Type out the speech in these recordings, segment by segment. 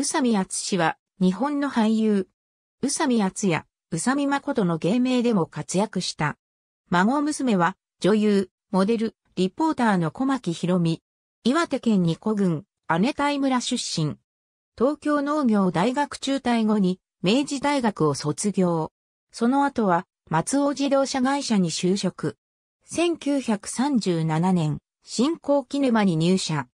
宇佐美厚氏は、日本の俳優。宇佐美厚や、宇佐美誠の芸名でも活躍した。孫娘は、女優、モデル、リポーターの小牧博美。岩手県二古郡、姉田井村出身。東京農業大学中退後に、明治大学を卒業。その後は、松尾自動車会社に就職。1937年、新興キネマに入社。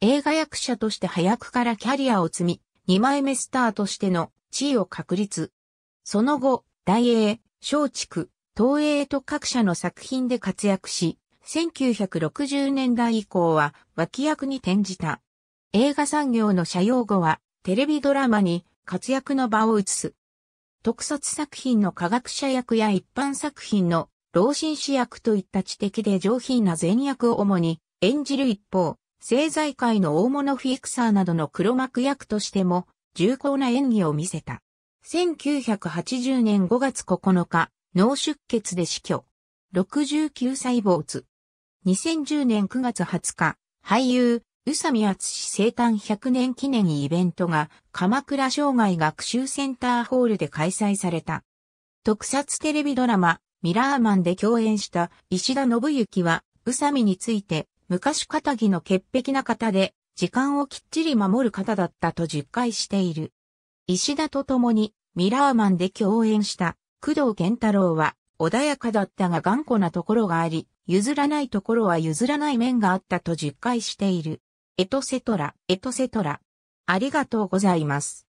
映画役者として早くからキャリアを積み、二枚目スターとしての地位を確立。その後、大英、松竹、東映と各社の作品で活躍し、1960年代以降は脇役に転じた。映画産業の社用語は、テレビドラマに活躍の場を移す。特撮作品の科学者役や一般作品の老紳士役といった知的で上品な善役を主に演じる一方、政財界の大物フィクサーなどの黒幕役としても重厚な演技を見せた。1980年5月9日、脳出血で死去。69歳没。2010年9月20日、俳優、宇佐美厚生誕100年記念イベントが鎌倉障害学習センターホールで開催された。特撮テレビドラマ、ミラーマンで共演した石田信之は、宇佐美について、昔肩着の潔癖な方で、時間をきっちり守る方だったと実懐している。石田と共にミラーマンで共演した工藤健太郎は穏やかだったが頑固なところがあり、譲らないところは譲らない面があったと実懐している。エトセトラ、エトセトラ。ありがとうございます。